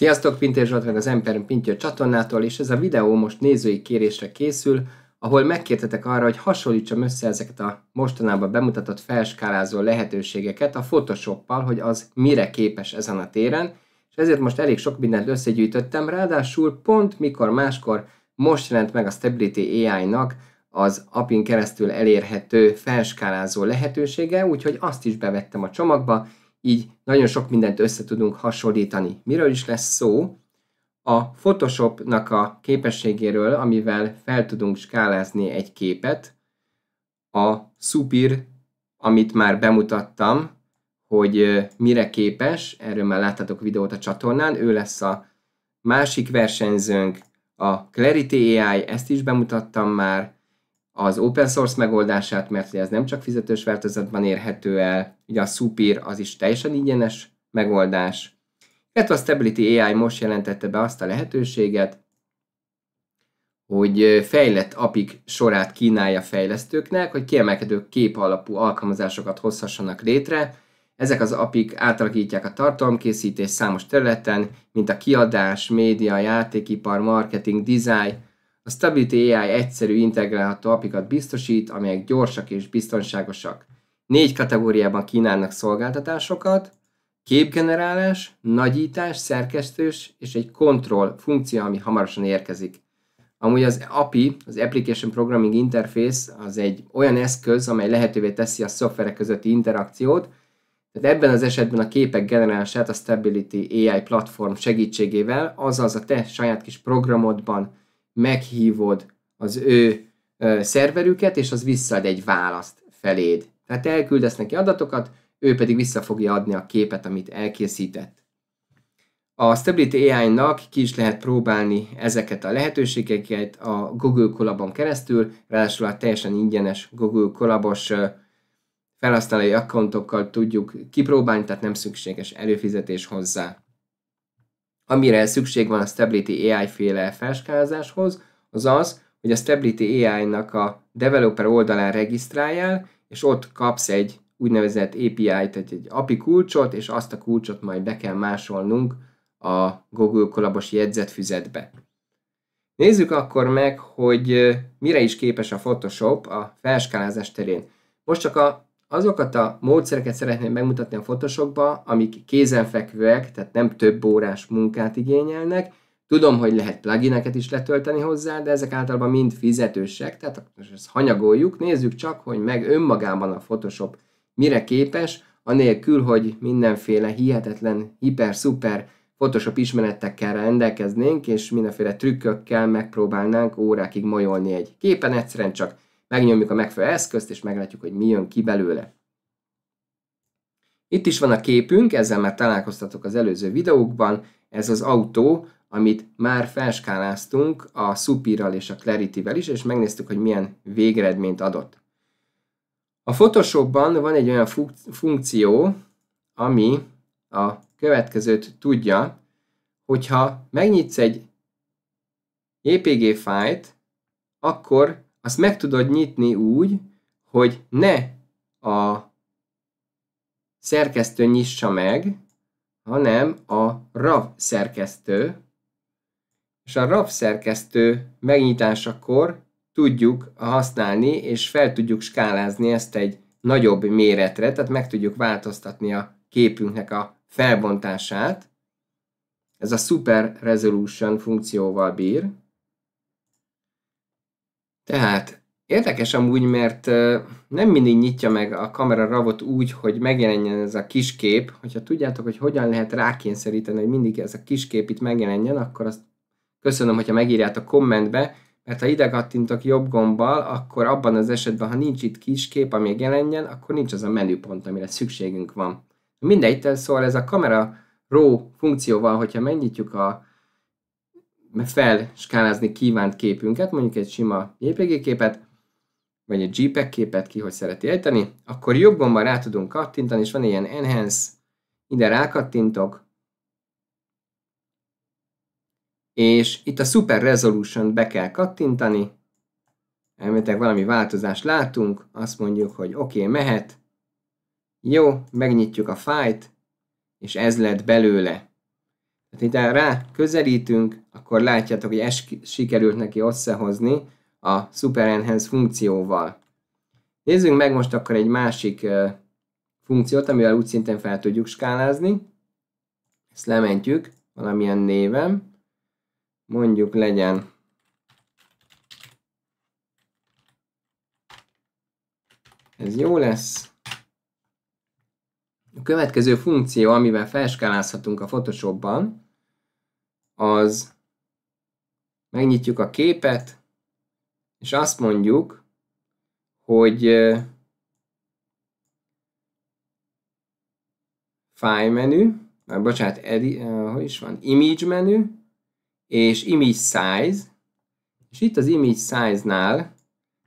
Sziasztok, Pintér Zsolt meg az Emperünk pintér csatornától, és ez a videó most nézői kérésre készül, ahol megkértetek arra, hogy hasonlítsam össze ezeket a mostanában bemutatott felskálázó lehetőségeket a photoshop hogy az mire képes ezen a téren, és ezért most elég sok mindent összegyűjtöttem, ráadásul pont mikor máskor most jelent meg a Stability AI-nak az apin keresztül elérhető felskálázó lehetősége, úgyhogy azt is bevettem a csomagba, így nagyon sok mindent össze tudunk hasonlítani. Miről is lesz szó? A Photoshopnak a képességéről, amivel fel tudunk skálázni egy képet, a Supir, amit már bemutattam, hogy mire képes, erről már láttatok videót a csatornán, ő lesz a másik versenyzőnk, a Clarity AI, ezt is bemutattam már, az open source megoldását, mert ugye ez nem csak fizetős változatban érhető el, ugye a Supir az is teljesen ingyenes megoldás, illetve a Stability AI most jelentette be azt a lehetőséget, hogy fejlett apik sorát kínálja fejlesztőknek, hogy kiemelkedő kép alapú alkalmazásokat hozhassanak létre. Ezek az apik átalakítják a tartalomkészítés számos területen, mint a kiadás, média, játékipar, marketing, design, a Stability AI egyszerű integrálható apikat biztosít, amelyek gyorsak és biztonságosak. Négy kategóriában kínálnak szolgáltatásokat, képgenerálás, nagyítás, szerkesztős és egy kontroll funkció, ami hamarosan érkezik. Amúgy az API, az Application Programming Interface, az egy olyan eszköz, amely lehetővé teszi a szoftverek közötti interakciót, tehát ebben az esetben a képek generálását a Stability AI platform segítségével, azaz a te saját kis programodban meghívod az ő szerverüket, és az visszaad egy választ feléd. Tehát elküldesz neki adatokat, ő pedig vissza fogja adni a képet, amit elkészített. A Stability AI-nak ki is lehet próbálni ezeket a lehetőségeket a Google Collabon keresztül, ráadásul a teljesen ingyenes Google Collabos felhasználói akkontokkal tudjuk kipróbálni, tehát nem szükséges előfizetés hozzá. Amire szükség van a Stability AI féle felskázáshoz, az az, hogy a Stability AI-nak a developer oldalán regisztráljál, és ott kapsz egy úgynevezett API-t, egy API kulcsot, és azt a kulcsot majd be kell másolnunk a Google kolabos jegyzetfüzetbe. Nézzük akkor meg, hogy mire is képes a Photoshop a felskálázás terén. Most csak a Azokat a módszereket szeretném megmutatni a Photoshopba, amik kézenfekvőek, tehát nem több órás munkát igényelnek. Tudom, hogy lehet plugineket is letölteni hozzá, de ezek általában mind fizetősek, tehát most ezt hanyagoljuk, nézzük csak, hogy meg önmagában a Photoshop mire képes, anélkül, hogy mindenféle hihetetlen, hiper-szuper Photoshop ismeretekkel rendelkeznénk, és mindenféle trükkökkel megpróbálnánk órákig majolni egy képen, egyszerűen csak megnyomjuk a megfelelő eszközt, és meglátjuk, hogy mi jön ki belőle. Itt is van a képünk, ezzel már találkoztatok az előző videókban, ez az autó, amit már felskáláztunk a Supirral és a Clarity-vel is, és megnéztük, hogy milyen végeredményt adott. A Photoshopban van egy olyan funkció, ami a következőt tudja, hogyha megnyitsz egy JPG fájt, akkor azt meg tudod nyitni úgy, hogy ne a szerkesztő nyissa meg, hanem a RAV szerkesztő, és a RAV szerkesztő megnyitásakor tudjuk használni, és fel tudjuk skálázni ezt egy nagyobb méretre, tehát meg tudjuk változtatni a képünknek a felbontását. Ez a Super Resolution funkcióval bír. Tehát érdekes amúgy, mert nem mindig nyitja meg a kamera ravot úgy, hogy megjelenjen ez a kis kép. Hogyha tudjátok, hogy hogyan lehet rákényszeríteni, hogy mindig ez a kis kép itt megjelenjen, akkor azt köszönöm, hogyha megírjátok kommentbe, mert ha ide kattintok jobb gombbal, akkor abban az esetben, ha nincs itt kis kép, ami jelenjen, akkor nincs az a menüpont, amire szükségünk van. Mindegy, szóval ez a kamera RAW funkcióval, hogyha megnyitjuk a felskálázni kívánt képünket, mondjuk egy sima JPG képet, vagy egy JPEG képet ki, hogy szereti ejteni, akkor jobb gombbal rá tudunk kattintani, és van ilyen Enhance, ide rákattintok, és itt a Super Resolution be kell kattintani, elméletek valami változást látunk, azt mondjuk, hogy oké, okay, mehet, jó, megnyitjuk a fájt, és ez lett belőle. Tehát itt rá közelítünk, akkor látjátok, hogy ezt sikerült neki összehozni a Super Enhance funkcióval. Nézzünk meg most akkor egy másik funkciót, amivel úgy szintén fel tudjuk skálázni. Ezt lementjük valamilyen névem. Mondjuk legyen ez jó lesz. A következő funkció, amivel felskálázhatunk a Photoshopban, az megnyitjuk a képet, és azt mondjuk, hogy File menü, már bocsánat, edi, hogy is van, Image menü, és Image Size, és itt az Image Size-nál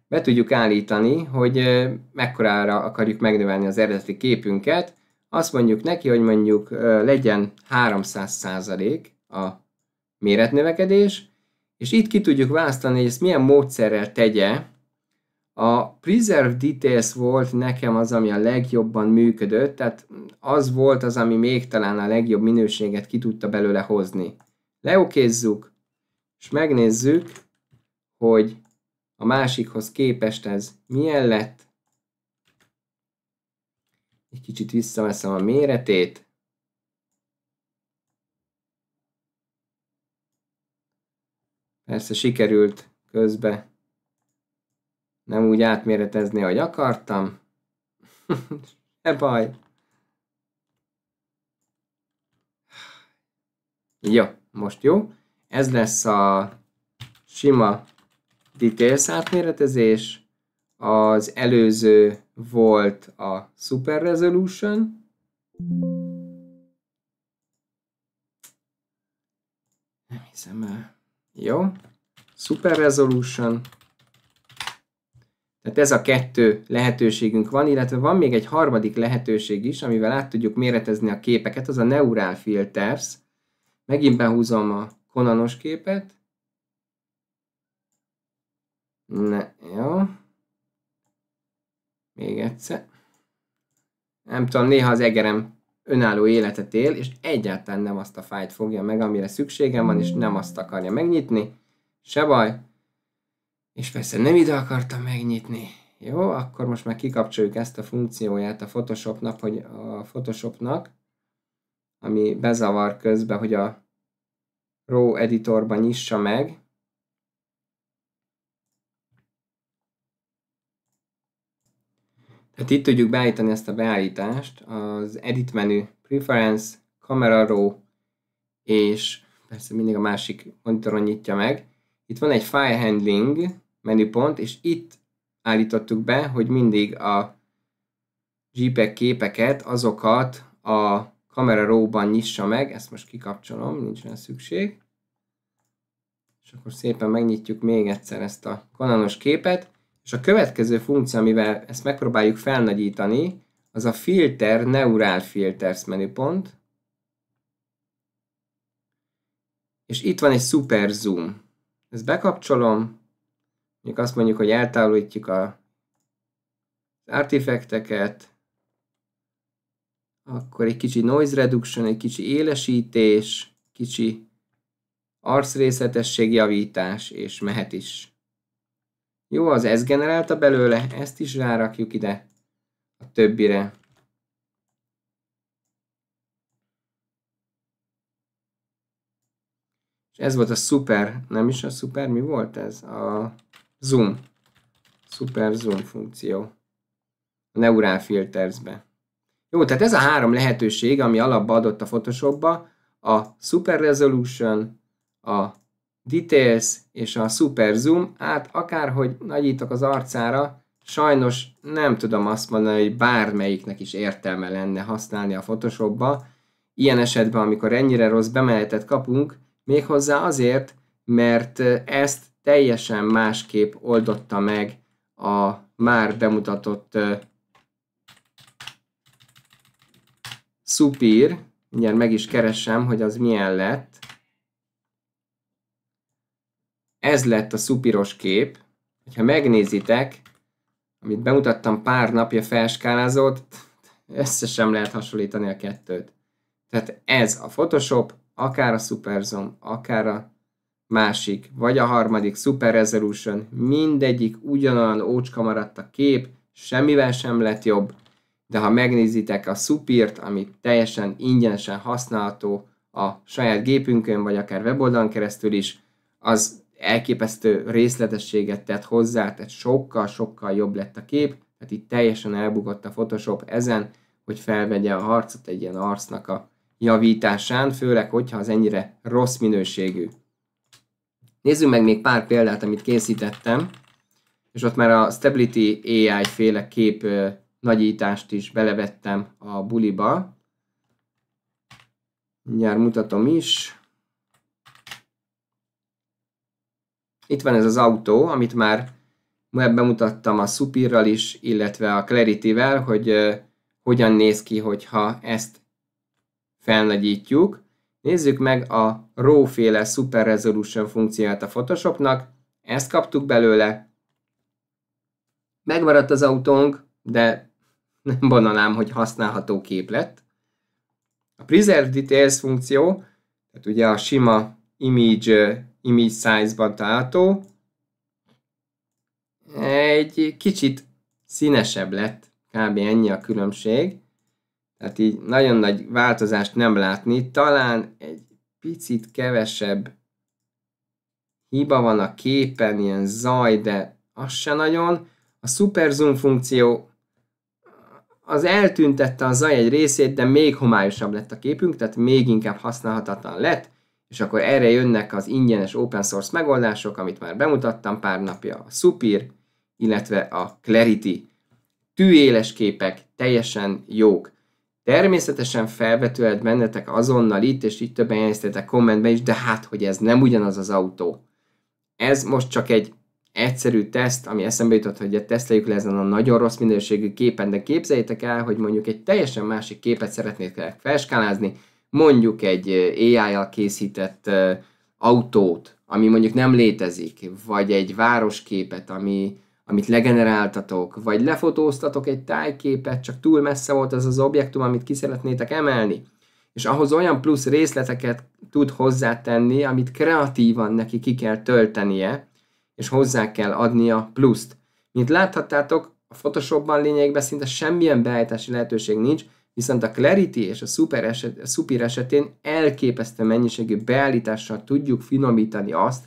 be tudjuk állítani, hogy mekkorára akarjuk megnövelni az eredeti képünket, azt mondjuk neki, hogy mondjuk legyen 300% a méretnövekedés, és itt ki tudjuk választani, hogy ezt milyen módszerrel tegye. A Preserve Details volt nekem az, ami a legjobban működött, tehát az volt az, ami még talán a legjobb minőséget ki tudta belőle hozni. Leokézzük, és megnézzük, hogy a másikhoz képest ez milyen lett, egy kicsit visszaveszem a méretét. Persze sikerült közbe nem úgy átméretezni, ahogy akartam. Ne baj. Jó, most jó. Ez lesz a sima details átméretezés. Az előző volt a Super Resolution. Nem hiszem el. Jó. Super Resolution. Tehát ez a kettő lehetőségünk van, illetve van még egy harmadik lehetőség is, amivel át tudjuk méretezni a képeket, az a Neural Filters. Megint behúzom a konanos képet. Ne, jó. Még egyszer. Nem tudom, néha az egerem önálló életet él, és egyáltalán nem azt a fájt fogja meg, amire szükségem van, és nem azt akarja megnyitni. Se baj. És persze nem ide akartam megnyitni. Jó, akkor most már kikapcsoljuk ezt a funkcióját a Photoshopnak, hogy a Photoshopnak, ami bezavar közben, hogy a Raw editorban nyissa meg, Tehát itt tudjuk beállítani ezt a beállítást, az Edit menü, Preference, Camera Row, és persze mindig a másik monitoron nyitja meg. Itt van egy File Handling menüpont, és itt állítottuk be, hogy mindig a JPEG képeket, azokat a Row-ban nyissa meg, ezt most kikapcsolom, nincs rá szükség. És akkor szépen megnyitjuk még egyszer ezt a kanalos képet, és a következő funkció, amivel ezt megpróbáljuk felnagyítani, az a filter, neural filters menüpont. És itt van egy super zoom. Ezt bekapcsolom, mondjuk azt mondjuk, hogy eltávolítjuk a az artifekteket, akkor egy kicsi noise reduction, egy kicsi élesítés, kicsi arcrészletesség javítás, és mehet is. Jó, az ez generálta belőle, ezt is rárakjuk ide a többire. És ez volt a szuper, nem is a szuper, mi volt ez? A zoom. Szuper zoom funkció. A neural filtersbe. Jó, tehát ez a három lehetőség, ami alapba adott a Photoshopba, a Super Resolution, a details és a super zoom, hát akárhogy nagyítok az arcára, sajnos nem tudom azt mondani, hogy bármelyiknek is értelme lenne használni a Photoshopba. Ilyen esetben, amikor ennyire rossz bemenetet kapunk, méghozzá azért, mert ezt teljesen másképp oldotta meg a már bemutatott uh, Supir, mindjárt meg is keresem, hogy az milyen lett. Ez lett a szupiros kép. Ha megnézitek, amit bemutattam pár napja felskálázott, össze sem lehet hasonlítani a kettőt. Tehát ez a Photoshop, akár a SuperZoom, akár a másik, vagy a harmadik Super Resolution, mindegyik ugyanolyan ócska maradt a kép, semmivel sem lett jobb, de ha megnézitek a Supert, ami teljesen ingyenesen használható a saját gépünkön, vagy akár weboldalon keresztül is, az elképesztő részletességet tett hozzá, tehát sokkal-sokkal jobb lett a kép, tehát itt teljesen elbukott a Photoshop ezen, hogy felvegye a harcot egy ilyen arcnak a javításán, főleg, hogyha az ennyire rossz minőségű. Nézzünk meg még pár példát, amit készítettem, és ott már a Stability AI féle kép nagyítást is belevettem a buliba. Mindjárt mutatom is. Itt van ez az autó, amit már bemutattam a Supirral is, illetve a Clarity-vel, hogy uh, hogyan néz ki, hogyha ezt felnagyítjuk. Nézzük meg a RAW-féle Super Resolution funkcióját a Photoshopnak. Ezt kaptuk belőle. Megmaradt az autónk, de nem bonanám, hogy használható kép lett. A Preserve Details funkció, tehát ugye a sima image image size-ban található. Egy kicsit színesebb lett, kb. ennyi a különbség. Tehát így nagyon nagy változást nem látni. Talán egy picit kevesebb hiba van a képen, ilyen zaj, de az se nagyon. A super zoom funkció az eltüntette a zaj egy részét, de még homályosabb lett a képünk, tehát még inkább használhatatlan lett. És akkor erre jönnek az ingyenes open source megoldások, amit már bemutattam pár napja, a Supir, illetve a Clarity. Tűéles képek, teljesen jók. Természetesen felvetőed bennetek azonnal itt, és itt többen jeleztétek kommentben is, de hát, hogy ez nem ugyanaz az autó. Ez most csak egy egyszerű teszt, ami eszembe jutott, hogy teszteljük le ezen a nagyon rossz minőségű képen, de képzeljétek el, hogy mondjuk egy teljesen másik képet szeretnétek felskálázni, mondjuk egy AI-jal készített autót, ami mondjuk nem létezik, vagy egy városképet, ami, amit legeneráltatok, vagy lefotóztatok egy tájképet, csak túl messze volt az az objektum, amit ki szeretnétek emelni, és ahhoz olyan plusz részleteket tud hozzátenni, amit kreatívan neki ki kell töltenie, és hozzá kell adnia pluszt. Mint láthattátok, a Photoshopban lényegben szinte semmilyen beállítási lehetőség nincs, Viszont a Clarity és a Super, eset, a Super esetén elképesztő mennyiségű beállítással tudjuk finomítani azt,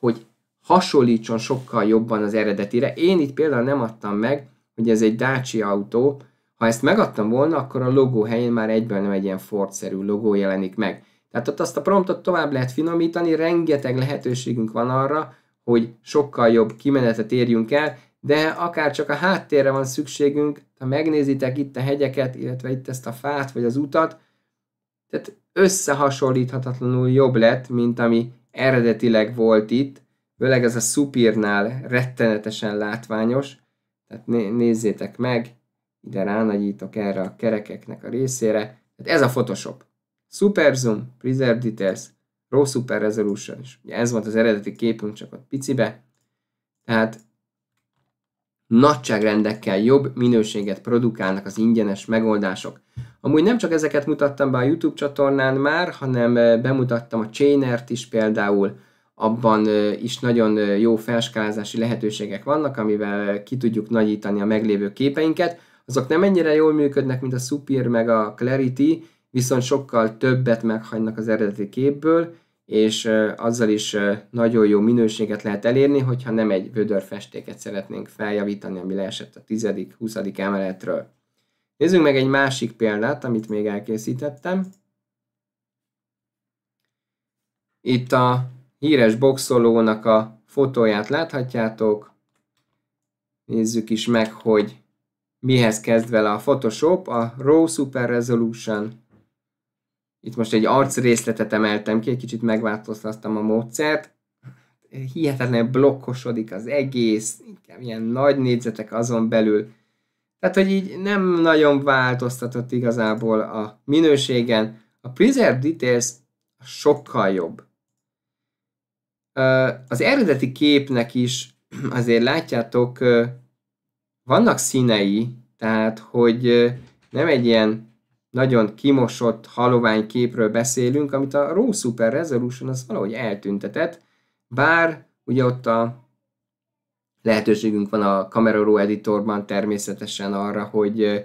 hogy hasonlítson sokkal jobban az eredetire. Én itt például nem adtam meg, hogy ez egy Dacia autó, ha ezt megadtam volna, akkor a logó helyén már egyben nem egy ilyen Ford-szerű logó jelenik meg. Tehát ott azt a promptot tovább lehet finomítani, rengeteg lehetőségünk van arra, hogy sokkal jobb kimenetet érjünk el, de akár csak a háttérre van szükségünk, ha megnézitek itt a hegyeket, illetve itt ezt a fát, vagy az utat, tehát összehasonlíthatatlanul jobb lett, mint ami eredetileg volt itt, főleg ez a szupírnál rettenetesen látványos, tehát nézzétek meg, ide ránagyítok erre a kerekeknek a részére, tehát ez a Photoshop. Super Zoom, Preserve Details, Raw Super Resolution, és ugye ez volt az eredeti képünk, csak ott picibe, tehát nagyságrendekkel jobb minőséget produkálnak az ingyenes megoldások. Amúgy nem csak ezeket mutattam be a YouTube csatornán már, hanem eh, bemutattam a Chainert is például, abban eh, is nagyon eh, jó felskálázási lehetőségek vannak, amivel ki tudjuk nagyítani a meglévő képeinket. Azok nem ennyire jól működnek, mint a Supir meg a Clarity, viszont sokkal többet meghagynak az eredeti képből, és azzal is nagyon jó minőséget lehet elérni, hogyha nem egy vödör festéket szeretnénk feljavítani, ami leesett a 10.-20. emeletről. Nézzünk meg egy másik példát, amit még elkészítettem. Itt a híres boxolónak a fotóját láthatjátok. Nézzük is meg, hogy mihez kezd vele a Photoshop, a Raw Super Resolution itt most egy arcrészletet emeltem ki, egy kicsit megváltoztattam a módszert. Hihetetlenül blokkosodik az egész, inkább ilyen nagy négyzetek azon belül. Tehát, hogy így nem nagyon változtatott igazából a minőségen. A Preserve Details sokkal jobb. Az eredeti képnek is azért látjátok, vannak színei, tehát hogy nem egy ilyen nagyon kimosott halovány képről beszélünk, amit a Raw Super Resolution az valahogy eltüntetett, bár ugye ott a lehetőségünk van a Camera Raw editorban természetesen arra, hogy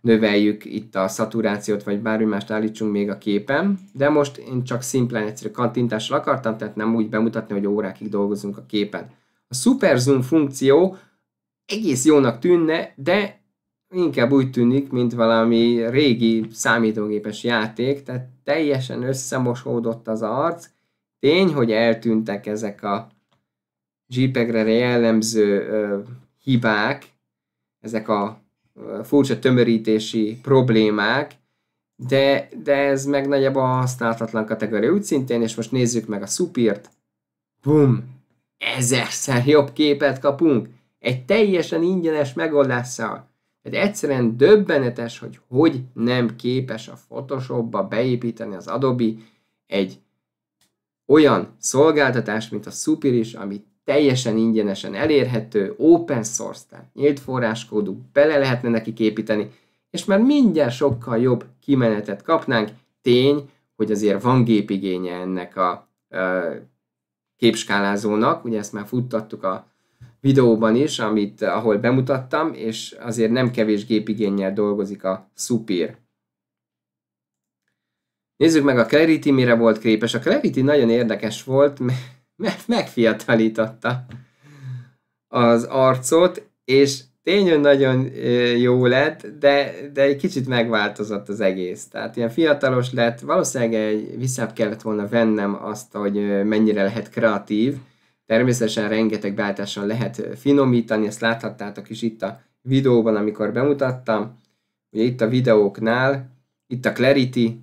növeljük itt a szaturációt, vagy bármi mást állítsunk még a képen, de most én csak szimplán egyszerű kantintással akartam, tehát nem úgy bemutatni, hogy órákig dolgozunk a képen. A Super Zoom funkció egész jónak tűnne, de inkább úgy tűnik, mint valami régi számítógépes játék, tehát teljesen összemosódott az arc. Tény, hogy eltűntek ezek a JPEG-re jellemző ö, hibák, ezek a ö, furcsa tömörítési problémák, de, de ez meg nagyjából használatlan kategória úgy szintén, és most nézzük meg a szupírt. Bum! Ezerszer jobb képet kapunk! Egy teljesen ingyenes megoldással. Hát egyszerűen döbbenetes, hogy hogy nem képes a Photoshopba beépíteni az Adobe egy olyan szolgáltatást, mint a Super is, ami teljesen ingyenesen elérhető, open source, tehát nyílt forráskódú, bele lehetne neki építeni, és már mindjárt sokkal jobb kimenetet kapnánk. Tény, hogy azért van gépigénye ennek a ö, képskálázónak, ugye ezt már futtattuk a videóban is, amit, eh, ahol bemutattam, és azért nem kevés gépigénnyel dolgozik a Supir. Nézzük meg a Clarity mire volt képes. A Clarity nagyon érdekes volt, mert megfiatalította az arcot, és tényleg nagyon eh, jó lett, de, de egy kicsit megváltozott az egész. Tehát ilyen fiatalos lett, valószínűleg egy, vissza kellett volna vennem azt, hogy eh, mennyire lehet kreatív, Természetesen rengeteg beállítással lehet finomítani, ezt láthattátok is itt a videóban, amikor bemutattam. Ugye itt a videóknál, itt a Clarity,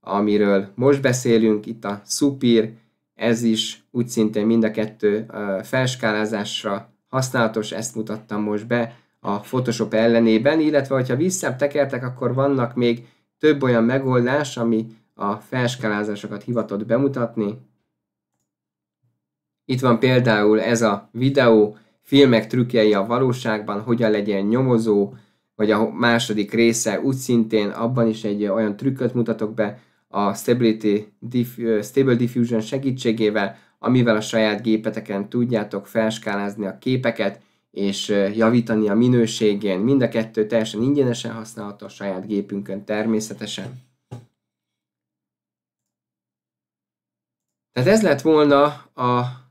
amiről most beszélünk, itt a Supir, ez is úgy szintén mind a kettő felskálázásra használatos, ezt mutattam most be a Photoshop ellenében, illetve hogyha visszább tekertek, akkor vannak még több olyan megoldás, ami a felskálázásokat hivatott bemutatni, itt van például ez a videó, filmek trükkjei a valóságban, hogyan legyen nyomozó, vagy a második része úgy szintén, abban is egy olyan trükköt mutatok be a Stability Diff- Stable Diffusion segítségével, amivel a saját gépeteken tudjátok felskálázni a képeket, és javítani a minőségén. Mind a kettő teljesen ingyenesen használható a saját gépünkön természetesen. Tehát ez lett volna a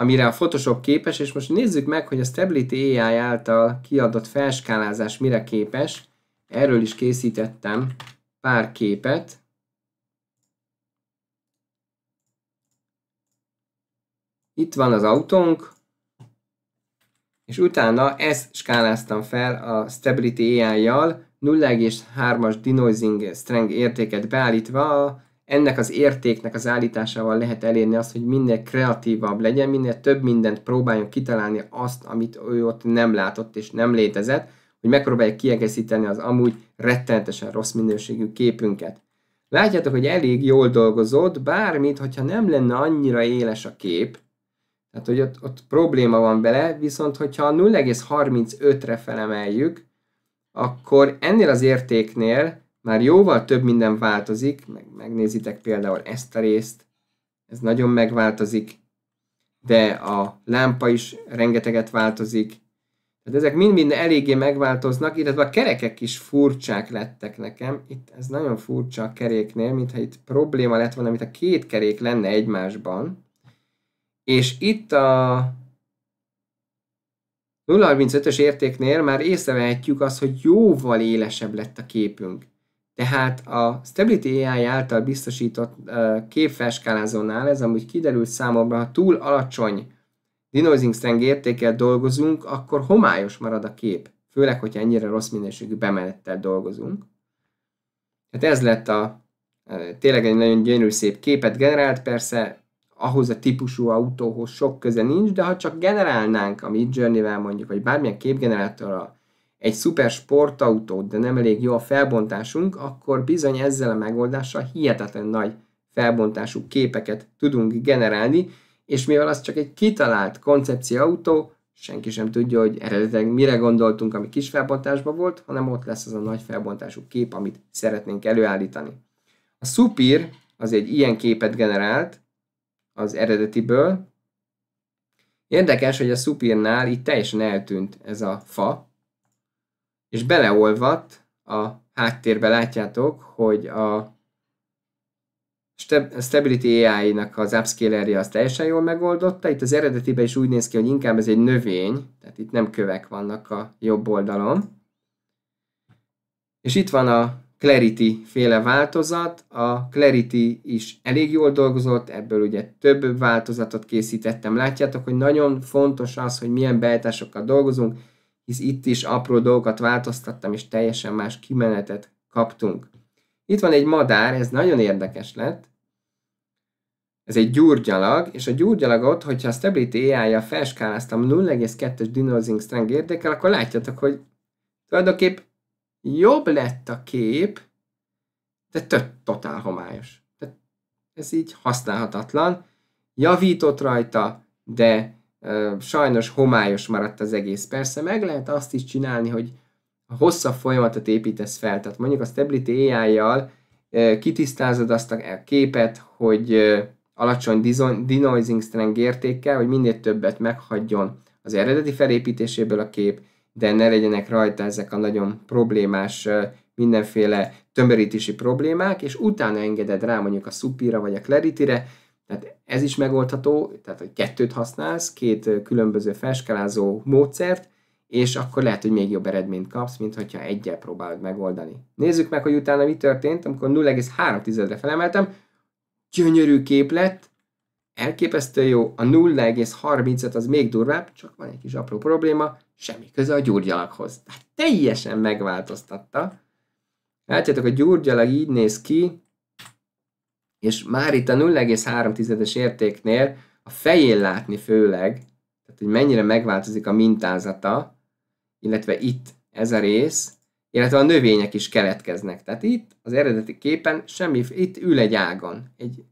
amire a Photoshop képes, és most nézzük meg, hogy a Stability AI által kiadott felskálázás mire képes. Erről is készítettem pár képet. Itt van az autónk, és utána ezt skáláztam fel a Stability AI-jal, 0,3-as denoising strength értéket beállítva a ennek az értéknek az állításával lehet elérni azt, hogy minél kreatívabb legyen, minél több mindent próbáljunk kitalálni azt, amit ő ott nem látott és nem létezett, hogy megpróbáljuk kiegészíteni az amúgy rettenetesen rossz minőségű képünket. Látjátok, hogy elég jól dolgozott, bármit, hogyha nem lenne annyira éles a kép, tehát hogy ott, ott probléma van vele, viszont hogyha 0,35-re felemeljük, akkor ennél az értéknél már jóval több minden változik, meg megnézitek például ezt a részt, ez nagyon megváltozik, de a lámpa is rengeteget változik, tehát ezek mind-mind eléggé megváltoznak, illetve a kerekek is furcsák lettek nekem. Itt ez nagyon furcsa a keréknél, mintha itt probléma lett volna, mint a két kerék lenne egymásban. És itt a 0,35-ös értéknél már észrevehetjük azt, hogy jóval élesebb lett a képünk. Tehát a Stability AI által biztosított képfelskálázónál ez amúgy kiderült számomra, ha túl alacsony denoising strength értékkel dolgozunk, akkor homályos marad a kép, főleg, hogyha ennyire rossz minőségű bemenettel dolgozunk. Hát ez lett a tényleg egy nagyon gyönyörű szép képet generált, persze ahhoz a típusú autóhoz sok köze nincs, de ha csak generálnánk a journey vel mondjuk, vagy bármilyen képgenerátorral egy szuper sportautót, de nem elég jó a felbontásunk, akkor bizony ezzel a megoldással hihetetlen nagy felbontású képeket tudunk generálni, és mivel az csak egy kitalált koncepcióautó, senki sem tudja, hogy eredetileg mire gondoltunk, ami kis felbontásban volt, hanem ott lesz az a nagy felbontású kép, amit szeretnénk előállítani. A Supir az egy ilyen képet generált az eredetiből. Érdekes, hogy a Supirnál itt teljesen eltűnt ez a fa, és beleolvadt a háttérbe, látjátok, hogy a Stability AI-nak az upscalerje az teljesen jól megoldotta, itt az eredetiben is úgy néz ki, hogy inkább ez egy növény, tehát itt nem kövek vannak a jobb oldalon. És itt van a Clarity féle változat, a Clarity is elég jól dolgozott, ebből ugye több változatot készítettem. Látjátok, hogy nagyon fontos az, hogy milyen beállításokkal dolgozunk, hisz itt is apró dolgokat változtattam, és teljesen más kimenetet kaptunk. Itt van egy madár, ez nagyon érdekes lett. Ez egy gyurgyalag, és a gyurgyalagot, hogyha a Stability AI-ja felskáláztam 0,2-es Dinosing Strength érdekel, akkor látjátok, hogy tulajdonképp jobb lett a kép, de tök totál homályos. Tehát ez így használhatatlan. Javított rajta, de sajnos homályos maradt az egész. Persze meg lehet azt is csinálni, hogy a hosszabb folyamatot építesz fel, tehát mondjuk a Stability AI-jal kitisztázod azt a képet, hogy alacsony denoising strength értékkel, hogy minél többet meghagyjon az eredeti felépítéséből a kép, de ne legyenek rajta ezek a nagyon problémás, mindenféle tömörítési problémák, és utána engeded rá mondjuk a supira vagy a clarity tehát ez is megoldható, tehát hogy kettőt használsz, két különböző felskálázó módszert, és akkor lehet, hogy még jobb eredményt kapsz, mint hogyha egyel próbálod megoldani. Nézzük meg, hogy utána mi történt, amikor 0,3-re felemeltem, gyönyörű kép lett, elképesztő jó, a 0,30-et az még durvább, csak van egy kis apró probléma, semmi köze a gyurgyalakhoz. Tehát teljesen megváltoztatta. Látjátok, a gyurgyalag így néz ki, és már itt a 0,3-es értéknél a fején látni főleg, tehát hogy mennyire megváltozik a mintázata, illetve itt ez a rész, illetve a növények is keletkeznek. Tehát itt az eredeti képen semmi, itt ül egy ágon, egy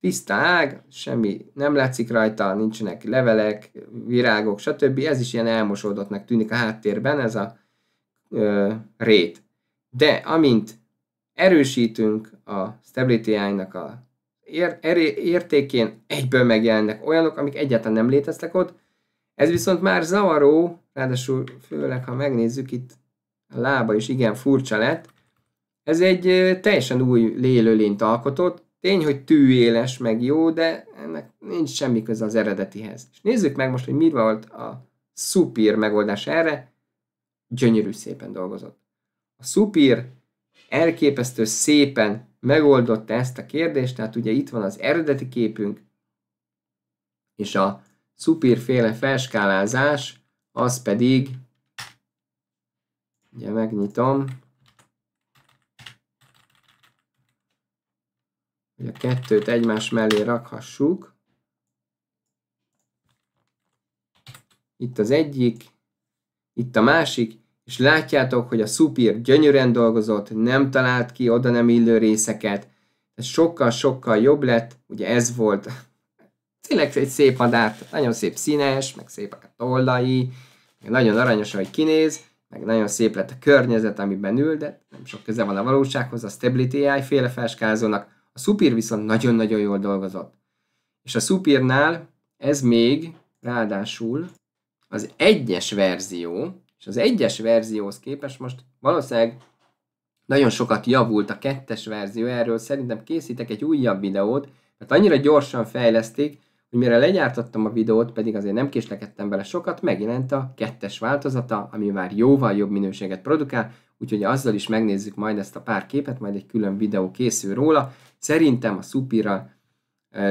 tiszta ág, semmi nem látszik rajta, nincsenek levelek, virágok, stb. Ez is ilyen elmosódottnak tűnik a háttérben, ez a ö, rét. De amint erősítünk a Stability AI-nak a ér, er, értékén egyből megjelennek olyanok, amik egyáltalán nem léteztek ott. Ez viszont már zavaró, ráadásul főleg, ha megnézzük, itt a lába is igen furcsa lett. Ez egy teljesen új lélőlényt alkotott, tény, hogy tűéles, meg jó, de ennek nincs semmi köze az eredetihez. És nézzük meg most, hogy mi volt a szupír megoldás erre. Gyönyörű szépen dolgozott. A szupír elképesztő szépen megoldotta ezt a kérdést, tehát ugye itt van az eredeti képünk, és a szupírféle felskálázás, az pedig, ugye megnyitom, hogy a kettőt egymás mellé rakhassuk. Itt az egyik, itt a másik, és látjátok, hogy a szupír gyönyörűen dolgozott, nem talált ki oda nem illő részeket, ez sokkal-sokkal jobb lett, ugye ez volt tényleg egy szép madár, nagyon szép színes, meg szépek a tollai, meg nagyon aranyos, ahogy kinéz, meg nagyon szép lett a környezet, amiben ül, de nem sok köze van a valósághoz, a Stability AI féle felskázónak. A Supir viszont nagyon-nagyon jól dolgozott. És a Supirnál ez még ráadásul az egyes verzió, és az egyes verzióhoz képest most valószínűleg nagyon sokat javult a kettes verzió, erről szerintem készítek egy újabb videót, mert annyira gyorsan fejleszték, hogy mire legyártottam a videót, pedig azért nem késlekedtem vele sokat, megjelent a kettes változata, ami már jóval jobb minőséget produkál, úgyhogy azzal is megnézzük majd ezt a pár képet, majd egy külön videó készül róla. Szerintem a Supira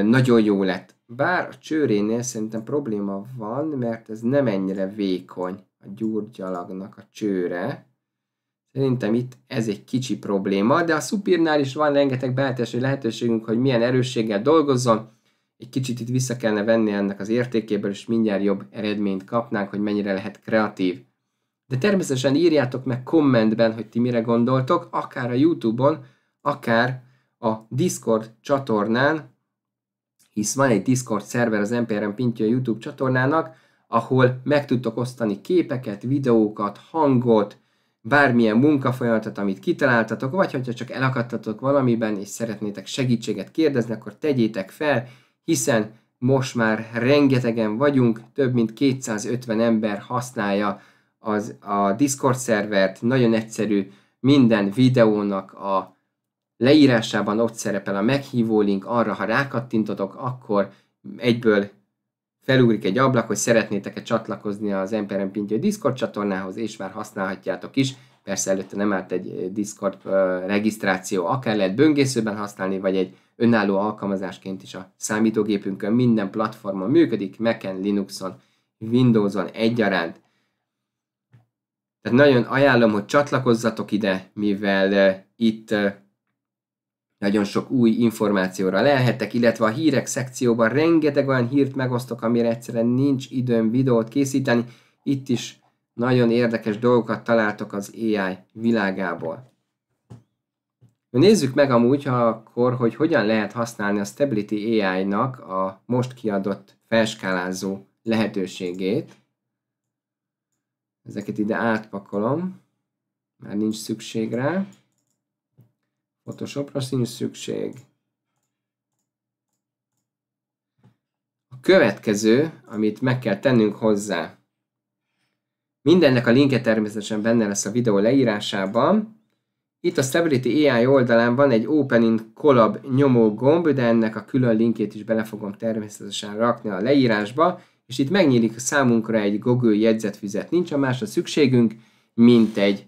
nagyon jó lett. Bár a csőrénél szerintem probléma van, mert ez nem ennyire vékony gyurgyalagnak a csőre. Szerintem itt ez egy kicsi probléma, de a szupírnál is van rengeteg beállítási lehetőségünk, hogy milyen erősséggel dolgozzon. Egy kicsit itt vissza kellene venni ennek az értékéből, és mindjárt jobb eredményt kapnánk, hogy mennyire lehet kreatív. De természetesen írjátok meg kommentben, hogy ti mire gondoltok, akár a YouTube-on, akár a Discord csatornán, hisz van egy Discord szerver az MPRM Pintja YouTube csatornának, ahol meg tudtok osztani képeket, videókat, hangot, bármilyen munkafolyamatot, amit kitaláltatok, vagy hogyha csak elakadtatok valamiben, és szeretnétek segítséget kérdezni, akkor tegyétek fel, hiszen most már rengetegen vagyunk, több mint 250 ember használja az, a Discord szervert, nagyon egyszerű, minden videónak a leírásában ott szerepel a meghívó link, arra ha rákattintotok, akkor egyből felugrik egy ablak, hogy szeretnétek-e csatlakozni az Emperem Pintő Discord csatornához, és már használhatjátok is. Persze előtte nem állt egy eh, Discord eh, regisztráció, akár lehet böngészőben használni, vagy egy önálló alkalmazásként is a számítógépünkön minden platformon működik, Mac-en, Linuxon, Windowson egyaránt. Tehát nagyon ajánlom, hogy csatlakozzatok ide, mivel eh, itt nagyon sok új információra lehetek, illetve a hírek szekcióban rengeteg olyan hírt megosztok, amire egyszerűen nincs időm videót készíteni. Itt is nagyon érdekes dolgokat találtok az AI világából. Nézzük meg amúgy akkor, hogy hogyan lehet használni a Stability AI-nak a most kiadott felskálázó lehetőségét. Ezeket ide átpakolom, már nincs szükség rá. Photoshopra sincs szükség. A következő, amit meg kell tennünk hozzá. Mindennek a linke természetesen benne lesz a videó leírásában. Itt a Stability AI oldalán van egy Open in Collab nyomó gomb, de ennek a külön linkét is bele fogom természetesen rakni a leírásba, és itt megnyílik számunkra egy Google jegyzetfüzet. Nincs a másra szükségünk, mint egy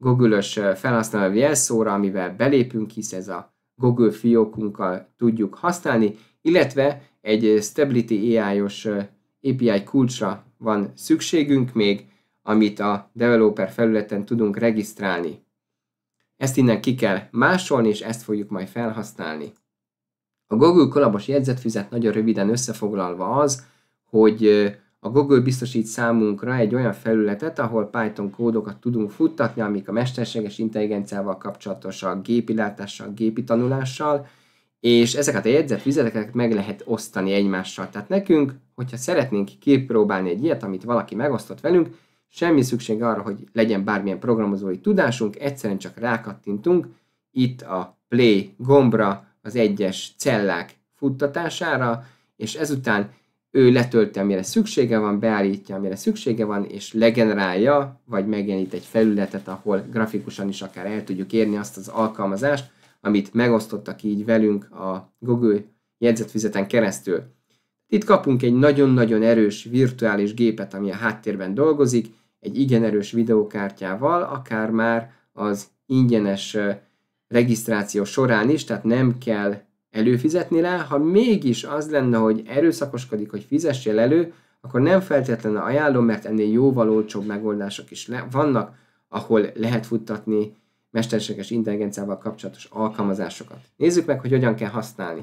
Google-ös felhasználói jelszóra, amivel belépünk, hisz ez a Google fiókunkkal tudjuk használni, illetve egy Stability AI-os API kulcsra van szükségünk még, amit a developer felületen tudunk regisztrálni. Ezt innen ki kell másolni, és ezt fogjuk majd felhasználni. A Google kolabos jegyzetfüzet nagyon röviden összefoglalva az, hogy a Google biztosít számunkra egy olyan felületet, ahol Python kódokat tudunk futtatni, amik a mesterséges intelligenciával kapcsolatosak, gépi látással, gépi tanulással, és ezeket a vizeteket meg lehet osztani egymással. Tehát nekünk, hogyha szeretnénk kipróbálni egy ilyet, amit valaki megosztott velünk, semmi szükség arra, hogy legyen bármilyen programozói tudásunk, egyszerűen csak rákattintunk itt a play gombra az egyes cellák futtatására, és ezután ő letölti, amire szüksége van, beállítja, amire szüksége van, és legenerálja, vagy megjelenít egy felületet, ahol grafikusan is akár el tudjuk érni azt az alkalmazást, amit megosztottak így velünk a Google jegyzetfizeten keresztül. Itt kapunk egy nagyon-nagyon erős virtuális gépet, ami a háttérben dolgozik, egy igen erős videókártyával, akár már az ingyenes regisztráció során is, tehát nem kell előfizetni rá, ha mégis az lenne, hogy erőszakoskodik, hogy fizessél elő, akkor nem feltétlenül ajánlom, mert ennél jóval olcsóbb megoldások is le- vannak, ahol lehet futtatni mesterséges intelligenciával kapcsolatos alkalmazásokat. Nézzük meg, hogy hogyan kell használni.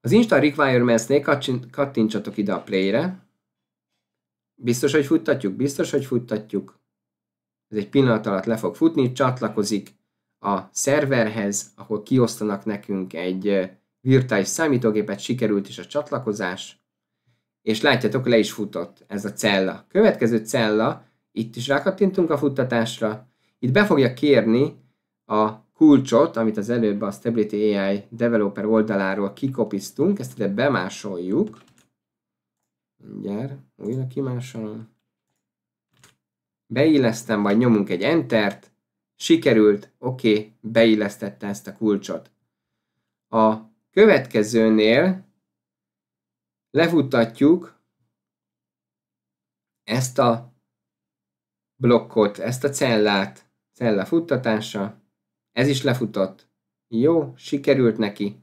Az Insta Requirements-nél kattintsatok ide a play-re. Biztos, hogy futtatjuk? Biztos, hogy futtatjuk. Ez egy pillanat alatt le fog futni, csatlakozik a szerverhez, ahol kiosztanak nekünk egy virtuális számítógépet, sikerült is a csatlakozás, és látjátok, le is futott ez a cella. Következő cella, itt is rákattintunk a futtatásra, itt be fogja kérni a kulcsot, amit az előbb a Stability AI developer oldaláról kikopiztunk, ezt ide bemásoljuk. Mindjárt újra kimásolom. Beillesztem, majd nyomunk egy Entert, Sikerült, oké, okay, beillesztette ezt a kulcsot. A következőnél lefutatjuk ezt a blokkot, ezt a cellát, cella futtatása. Ez is lefutott. Jó, sikerült neki.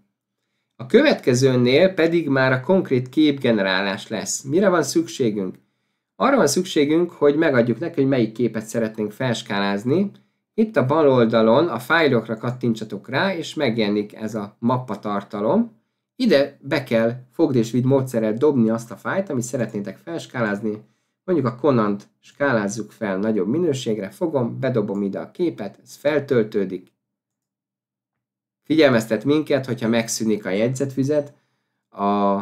A következőnél pedig már a konkrét képgenerálás lesz. Mire van szükségünk? Arra van szükségünk, hogy megadjuk neki, hogy melyik képet szeretnénk felskálázni, itt a bal oldalon a fájlokra kattintsatok rá, és megjelenik ez a mappa tartalom. Ide be kell fogd és vidd módszerrel dobni azt a fájt, amit szeretnétek felskálázni. Mondjuk a konant skálázzuk fel nagyobb minőségre, fogom, bedobom ide a képet, ez feltöltődik. Figyelmeztet minket, hogyha megszűnik a jegyzetfüzet, a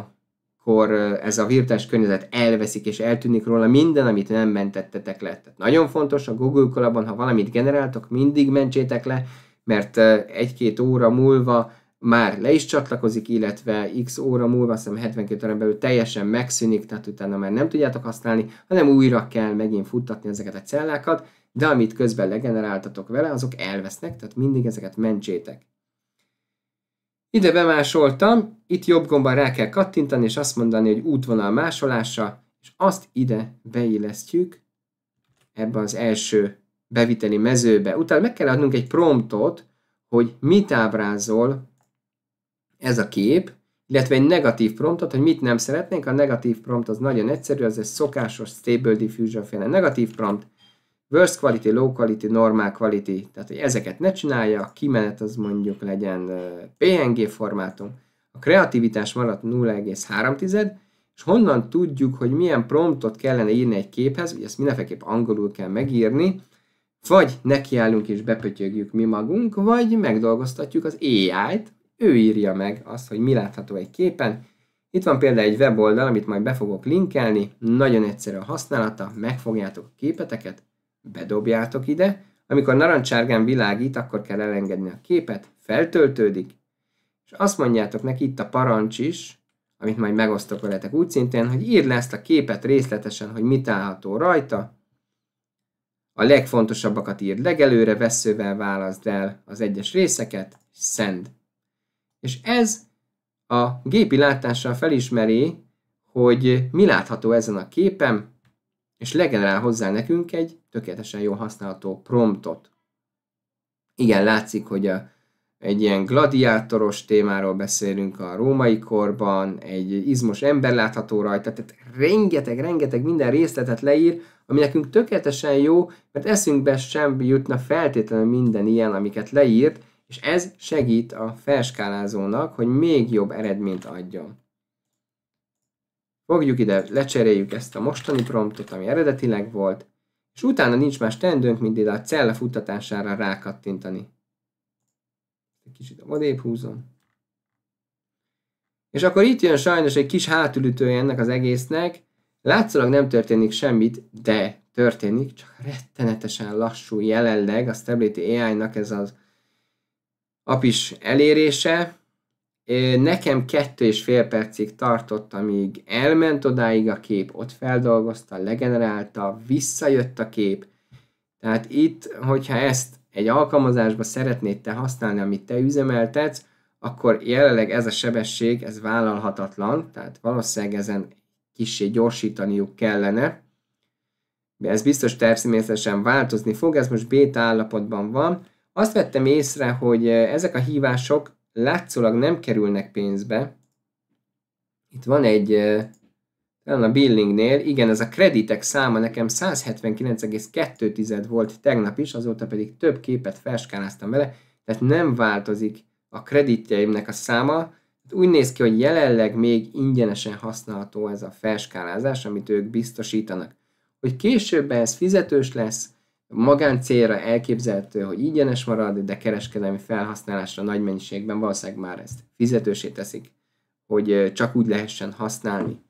akkor ez a virtuális környezet elveszik és eltűnik róla minden, amit nem mentettetek le. Tehát nagyon fontos a Google kolabban, ha valamit generáltok, mindig mentsétek le, mert egy-két óra múlva már le is csatlakozik, illetve x óra múlva, azt hiszem 72 óra belül teljesen megszűnik, tehát utána már nem tudjátok használni, hanem újra kell megint futtatni ezeket a cellákat, de amit közben legeneráltatok vele, azok elvesznek, tehát mindig ezeket mentsétek. Ide bemásoltam, itt jobb gombbal rá kell kattintani, és azt mondani, hogy útvonal másolása, és azt ide beillesztjük ebbe az első beviteli mezőbe. Utána meg kell adnunk egy promptot, hogy mit ábrázol ez a kép, illetve egy negatív promptot, hogy mit nem szeretnénk. A negatív prompt az nagyon egyszerű, az egy szokásos Stable Diffusion féle negatív prompt, worst quality, low quality, normal quality, tehát hogy ezeket ne csinálja, a kimenet az mondjuk legyen PNG formátum, a kreativitás maradt 0,3, és honnan tudjuk, hogy milyen promptot kellene írni egy képhez, ugye ezt mindenféleképp angolul kell megírni, vagy nekiállunk és bepötyögjük mi magunk, vagy megdolgoztatjuk az AI-t, ő írja meg azt, hogy mi látható egy képen. Itt van például egy weboldal, amit majd be fogok linkelni, nagyon egyszerű a használata, megfogjátok a képeteket, bedobjátok ide, amikor narancsárgán világít, akkor kell elengedni a képet, feltöltődik, és azt mondjátok neki itt a parancs is, amit majd megosztok veletek úgy szintén, hogy írd le ezt a képet részletesen, hogy mit állható rajta, a legfontosabbakat írd legelőre, veszővel válaszd el az egyes részeket, send. És ez a gépi látással felismeri, hogy mi látható ezen a képen, és legenerál hozzá nekünk egy tökéletesen jól használható promptot. Igen, látszik, hogy a, egy ilyen gladiátoros témáról beszélünk a római korban, egy izmos ember látható rajta, tehát rengeteg, rengeteg minden részletet leír, ami nekünk tökéletesen jó, mert eszünkbe sem jutna feltétlenül minden ilyen, amiket leírt, és ez segít a felskálázónak, hogy még jobb eredményt adjon. Fogjuk ide, lecseréljük ezt a mostani promptot, ami eredetileg volt, és utána nincs más tendőnk, mint ide a cella futtatására rákattintani. Egy kicsit odébb húzom. És akkor itt jön sajnos egy kis hátulütője ennek az egésznek. Látszólag nem történik semmit, de történik, csak rettenetesen lassú jelenleg a Stability AI-nak ez az apis elérése, Nekem kettő és fél percig tartott, amíg elment odáig a kép, ott feldolgozta, legenerálta, visszajött a kép. Tehát itt, hogyha ezt egy alkalmazásba szeretnéd te használni, amit te üzemeltetsz, akkor jelenleg ez a sebesség, ez vállalhatatlan, tehát valószínűleg ezen kicsi gyorsítaniuk kellene. De ez biztos természetesen változni fog, ez most béta állapotban van. Azt vettem észre, hogy ezek a hívások látszólag nem kerülnek pénzbe. Itt van egy, talán a billingnél, igen, ez a kreditek száma nekem 179,2 volt tegnap is, azóta pedig több képet felskáláztam vele, tehát nem változik a kreditjeimnek a száma, hát úgy néz ki, hogy jelenleg még ingyenesen használható ez a felskálázás, amit ők biztosítanak. Hogy később ez fizetős lesz, magáncélra elképzelhető, hogy ingyenes marad, de kereskedelmi felhasználásra nagy mennyiségben valószínűleg már ezt fizetősé teszik, hogy csak úgy lehessen használni.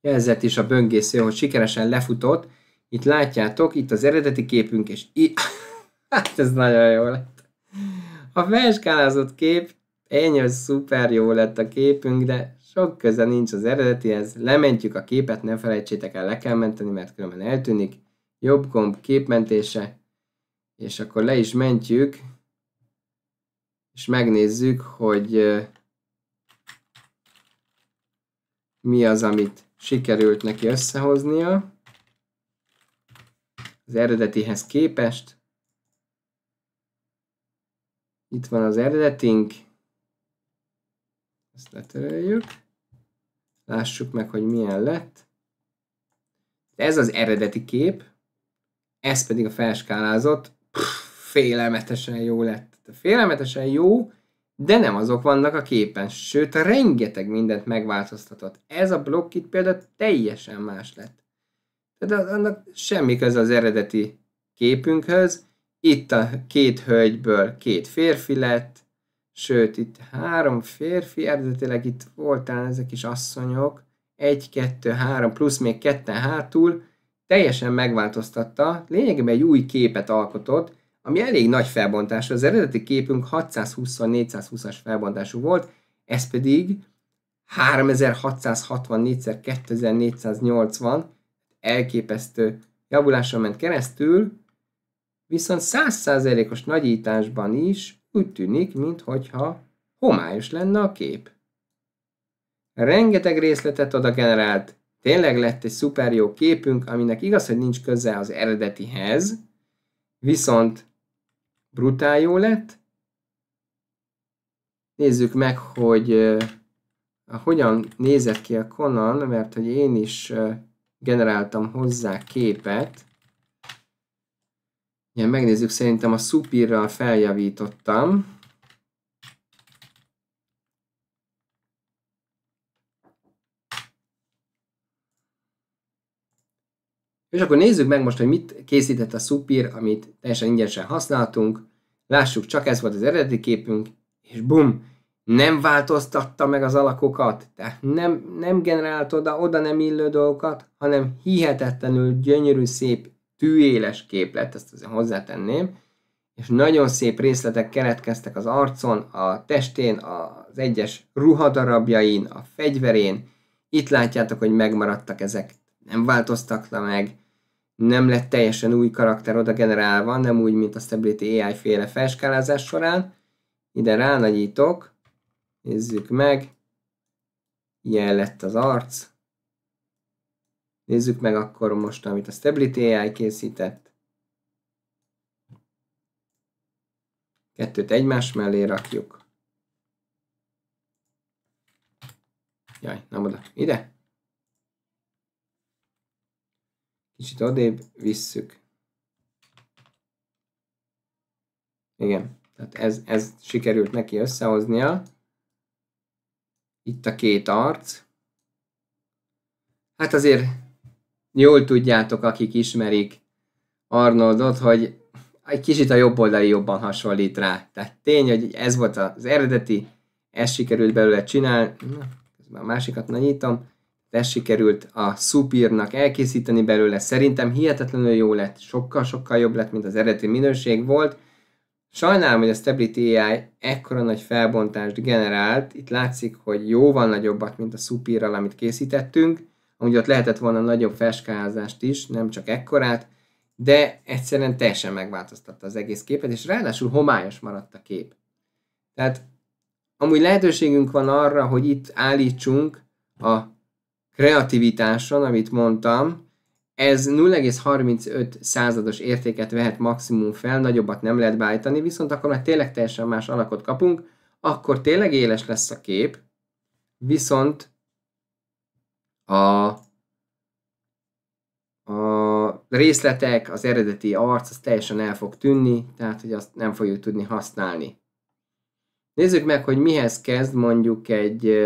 Jelzett is a böngésző, hogy sikeresen lefutott. Itt látjátok, itt az eredeti képünk, és i, hát ez nagyon jó lett. A felskálázott kép, ennyi, hogy szuper jó lett a képünk, de sok köze nincs az eredetihez, lementjük a képet, ne felejtsétek el, le kell menteni, mert különben eltűnik, jobb gomb képmentése, és akkor le is mentjük, és megnézzük, hogy mi az, amit sikerült neki összehoznia az eredetihez képest. Itt van az eredetink, ezt letereljük. Lássuk meg, hogy milyen lett. Ez az eredeti kép, ez pedig a felskálázott. Pff, félelmetesen jó lett. Félelmetesen jó, de nem azok vannak a képen, sőt, rengeteg mindent megváltoztatott. Ez a blokk itt például teljesen más lett. Tehát annak semmi köze az eredeti képünkhöz. Itt a két hölgyből két férfi lett, Sőt, itt három férfi, eredetileg itt voltál ezek is asszonyok, egy, kettő, három, plusz még ketten hátul, teljesen megváltoztatta, lényegében egy új képet alkotott, ami elég nagy felbontás. Az eredeti képünk 620-420-as felbontású volt, ez pedig 3664x2480 elképesztő javuláson ment keresztül, viszont 100%-os nagyításban is úgy tűnik, mintha homályos lenne a kép. Rengeteg részletet ad a generált, tényleg lett egy szuper jó képünk, aminek igaz, hogy nincs köze az eredetihez, viszont brutál jó lett. Nézzük meg, hogy uh, hogyan nézett ki a Conan, mert hogy én is uh, generáltam hozzá képet. Igen, megnézzük, szerintem a szupírral feljavítottam. És akkor nézzük meg most, hogy mit készített a szupír, amit teljesen ingyenesen használtunk. Lássuk, csak ez volt az eredeti képünk, és bum, nem változtatta meg az alakokat, tehát nem, nem generált oda, oda nem illő dolgokat, hanem hihetetlenül gyönyörű, szép tűéles képlet, ezt azért hozzátenném, és nagyon szép részletek keletkeztek az arcon, a testén, az egyes ruhadarabjain, a fegyverén. Itt látjátok, hogy megmaradtak ezek, nem változtak le meg, nem lett teljesen új karakter oda generálva, nem úgy, mint a Stability AI féle felskálázás során. Ide ránagyítok, nézzük meg, ilyen lett az arc, Nézzük meg akkor most, amit a Stability AI készített. Kettőt egymás mellé rakjuk. Jaj, nem oda. Ide? Kicsit odébb visszük. Igen, tehát ez, ez sikerült neki összehoznia. Itt a két arc. Hát azért jól tudjátok, akik ismerik Arnoldot, hogy egy kicsit a jobb oldali jobban hasonlít rá. Tehát tény, hogy ez volt az eredeti, ez sikerült belőle csinálni, na, a másikat nagyítom, Ez sikerült a szupírnak elkészíteni belőle, szerintem hihetetlenül jó lett, sokkal-sokkal jobb lett, mint az eredeti minőség volt. Sajnálom, hogy a Stability AI ekkora nagy felbontást generált, itt látszik, hogy jóval nagyobbat, mint a szupírral, amit készítettünk, amúgy ott lehetett volna nagyobb feskázást is, nem csak ekkorát, de egyszerűen teljesen megváltoztatta az egész képet, és ráadásul homályos maradt a kép. Tehát amúgy lehetőségünk van arra, hogy itt állítsunk a kreativitáson, amit mondtam, ez 0,35 százados értéket vehet maximum fel, nagyobbat nem lehet beállítani, viszont akkor már tényleg teljesen más alakot kapunk, akkor tényleg éles lesz a kép, viszont a, a részletek, az eredeti arc, az teljesen el fog tűnni, tehát hogy azt nem fogjuk tudni használni. Nézzük meg, hogy mihez kezd mondjuk egy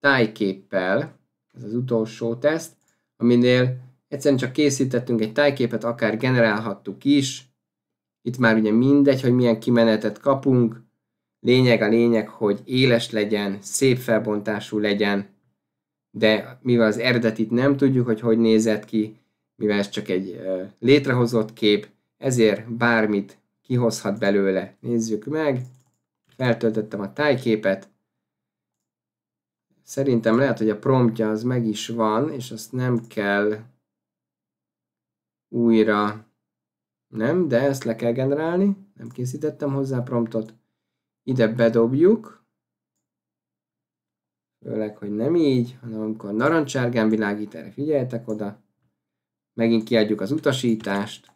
tájképpel, ez az utolsó teszt, aminél egyszerűen csak készítettünk egy tájképet, akár generálhattuk is, itt már ugye mindegy, hogy milyen kimenetet kapunk, lényeg a lényeg, hogy éles legyen, szép felbontású legyen, de mivel az eredetit nem tudjuk, hogy hogy nézett ki, mivel ez csak egy létrehozott kép, ezért bármit kihozhat belőle. Nézzük meg, feltöltöttem a tájképet, Szerintem lehet, hogy a promptja az meg is van, és azt nem kell újra, nem, de ezt le kell generálni, nem készítettem hozzá promptot. Ide bedobjuk, Főleg, hogy nem így, hanem amikor narancsárgán világít, erre figyeltek oda. Megint kiadjuk az utasítást.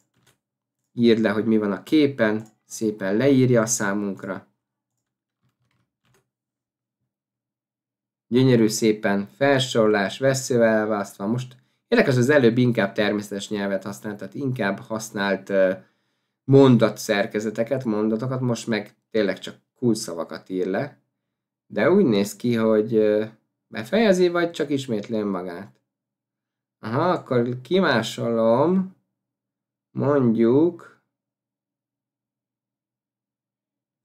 Írd le, hogy mi van a képen. Szépen leírja a számunkra. Gyönyörű szépen felsorolás, veszővel választva. Most érdekes, az előbb inkább természetes nyelvet használt, tehát inkább használt mondatszerkezeteket, mondatokat, most meg tényleg csak kulszavakat ír le de úgy néz ki, hogy befejezi, vagy csak ismétli magát. Aha, akkor kimásolom, mondjuk,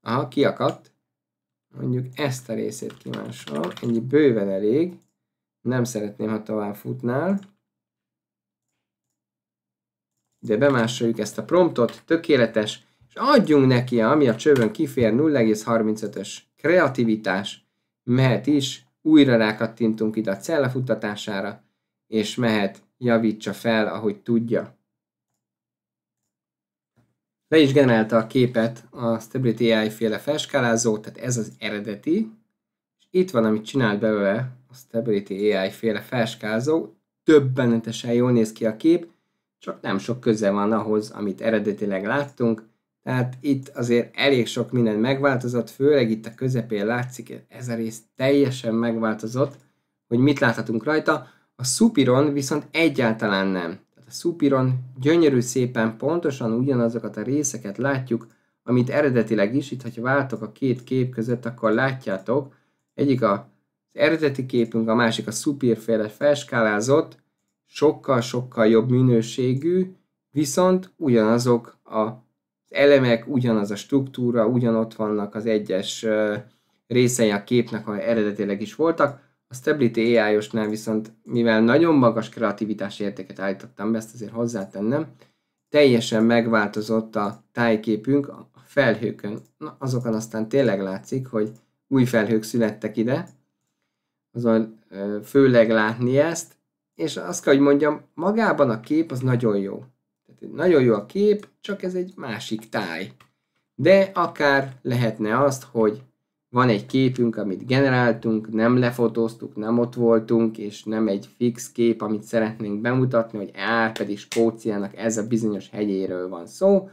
aha, kiakadt, mondjuk ezt a részét kimásolom, ennyi bőven elég, nem szeretném, ha tovább futnál. De bemásoljuk ezt a promptot, tökéletes, és adjunk neki, ami a csövön kifér 0,35-ös kreativitás, mehet is, újra rákattintunk itt a cella és mehet, javítsa fel, ahogy tudja. Le is generálta a képet a Stability AI féle felskálázó, tehát ez az eredeti, és itt van, amit csinált belőle a Stability AI féle felskálázó, többenetesen jól néz ki a kép, csak nem sok köze van ahhoz, amit eredetileg láttunk, tehát itt azért elég sok minden megváltozott, főleg itt a közepén látszik, ez a rész teljesen megváltozott, hogy mit láthatunk rajta. A szupiron viszont egyáltalán nem. Tehát a szupiron gyönyörű szépen pontosan ugyanazokat a részeket látjuk, amit eredetileg is, itt ha váltok a két kép között, akkor látjátok, egyik az eredeti képünk, a másik a szupírféle felskálázott, sokkal-sokkal jobb minőségű, viszont ugyanazok a elemek, ugyanaz a struktúra, ugyanott vannak az egyes részei a képnek, ahol eredetileg is voltak. A Stability AI-osnál viszont, mivel nagyon magas kreativitási értéket állítottam be, ezt azért hozzátennem, teljesen megváltozott a tájképünk a felhőkön. Na, azokon aztán tényleg látszik, hogy új felhők születtek ide, azon főleg látni ezt, és azt kell, hogy mondjam, magában a kép az nagyon jó nagyon jó a kép, csak ez egy másik táj. De akár lehetne azt, hogy van egy képünk, amit generáltunk, nem lefotóztuk, nem ott voltunk, és nem egy fix kép, amit szeretnénk bemutatni, hogy á, pedig Skóciának ez a bizonyos hegyéről van szó,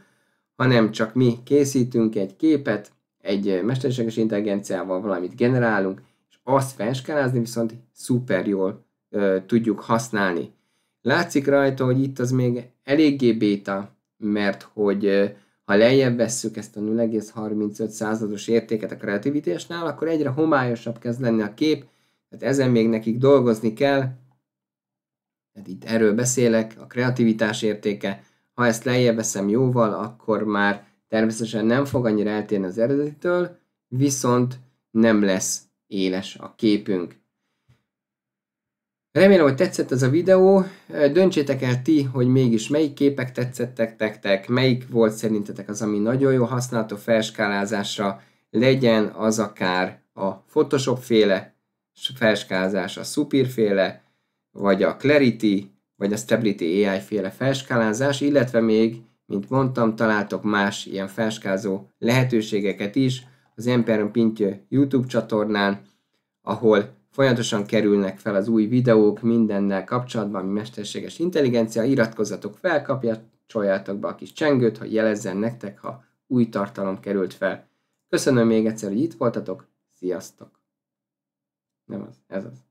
hanem csak mi készítünk egy képet, egy mesterséges intelligenciával valamit generálunk, és azt felskálázni viszont szuper jól ö, tudjuk használni. Látszik rajta, hogy itt az még eléggé béta, mert hogy ha lejjebb vesszük ezt a 0,35 százados értéket a kreativitásnál, akkor egyre homályosabb kezd lenni a kép, tehát ezen még nekik dolgozni kell, tehát itt erről beszélek, a kreativitás értéke, ha ezt lejjebb veszem jóval, akkor már természetesen nem fog annyira eltérni az eredetitől, viszont nem lesz éles a képünk. Remélem, hogy tetszett ez a videó. Döntsétek el ti, hogy mégis melyik képek tetszettek nektek, melyik volt szerintetek az, ami nagyon jó használható felskálázásra, legyen az akár a Photoshop féle felskálázás, a Supir féle, vagy a Clarity, vagy a Stability AI féle felskálázás, illetve még, mint mondtam, találtok más ilyen felskázó lehetőségeket is az Emperor Pintje YouTube csatornán, ahol Folyamatosan kerülnek fel az új videók mindennel kapcsolatban, ami mesterséges intelligencia, iratkozzatok fel, kapjátok be a kis csengőt, hogy jelezzen nektek, ha új tartalom került fel. Köszönöm még egyszer, hogy itt voltatok, sziasztok! Nem az, ez az.